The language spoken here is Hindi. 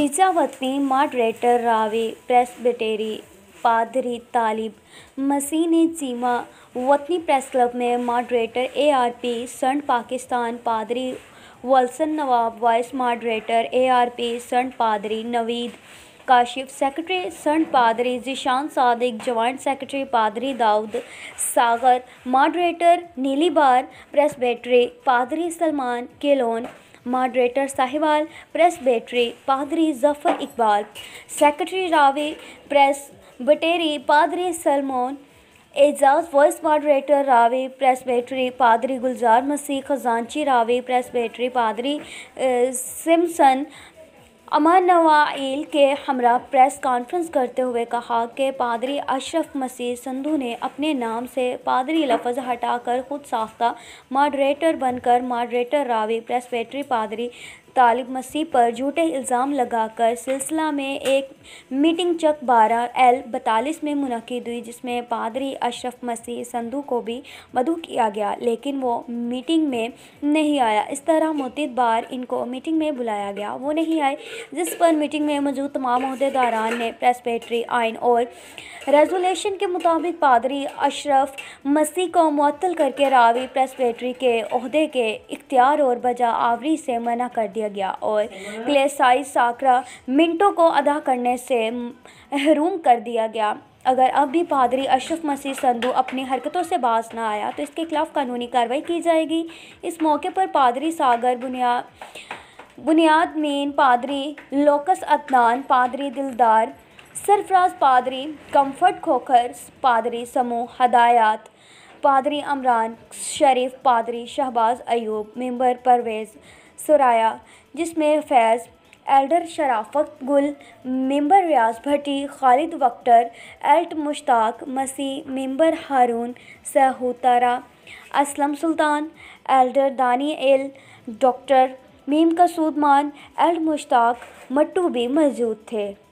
मॉडरेटर रावे प्रेस बटेरी पादरी तालिब मसीह ने चीमा वतनी प्रेस क्लब में मॉडरेटर ए आर पी सन पाकिस्तान पादरी Walson Nawab vice moderator A R P सन पादरी नवीद काशिफ सेक्रेटरी सन पादरी जिशान सादिक जॉइंट सेक्रेटरी पादरी दाऊद सागर मॉडरेटर नीलीबार बेटरी पादरी सलमान केलोन मॉडरेटर साहिवाल प्रेस बेटरी पादरी Zafar Iqbal secretary Ravi presbytery पादरी सलमोन Ejaz vice moderator Ravi presbytery पादरी गुलजार मसीह खजानची रावे प्रेस बेटरी पादरी सिमसन अमर नवाइल के हमरा प्रेस कॉन्फ्रेंस करते हुए कहा कि पादरी अशरफ मसीह संधू ने अपने नाम से पादरी लफज हटाकर खुद साख्ता मॉडरेटर बनकर मॉडरेटर रावी प्रेस प्रेसवेटरी पादरी तालिब मसीह पर झूठे इल्ज़ाम लगाकर सिलसिला में एक मीटिंग चक बारह एल बतालीस में मुनद हुई जिसमें पादरी अशरफ मसीह संधु को भी मधु किया गया लेकिन वो मीटिंग में नहीं आया इस तरह मोतीद बार इनको मीटिंग में बुलाया गया वो नहीं आए जिस पर मीटिंग में मौजूद तमाम अहदेदारान ने प्रेसपेटरी आइन और रेजोलेशन के मुताबिक पादरी अशरफ मसीह को मअतल करके रावी प्रेसपेटरी के अहदे के इख्तियार और बजा आवरी से मना कर दिया दिया गया और क्लेसाई साकरा मिंटो को अदा करने से महरूम कर दिया गया अगर अब भी पादरी अशरफ मसीह संधु अपनी हरकतों से बाज ना आया तो इसके खिलाफ कानूनी कार्रवाई की जाएगी इस मौके पर पादरी सागर बुनिया बुनियाद मीन पादरी लोकस अदनान पादरी दिलदार सरफराज पादरी कंफर्ट खोखर पादरी समूह हदायत पादरी अमरान शरीफ पादरी शहबाज अयूब मेंबर परवेज़ सराया जिसमें Faiz elder Sharafat Gul member Riaz Bhatti Khalid Victor एल्ट मुश्ताक मसी मेंबर हारून सहूतारा Aslam Sultan elder Daniel doctor मीम कसूदमान एल्ट मुश्ताक मट्टू भी मौजूद थे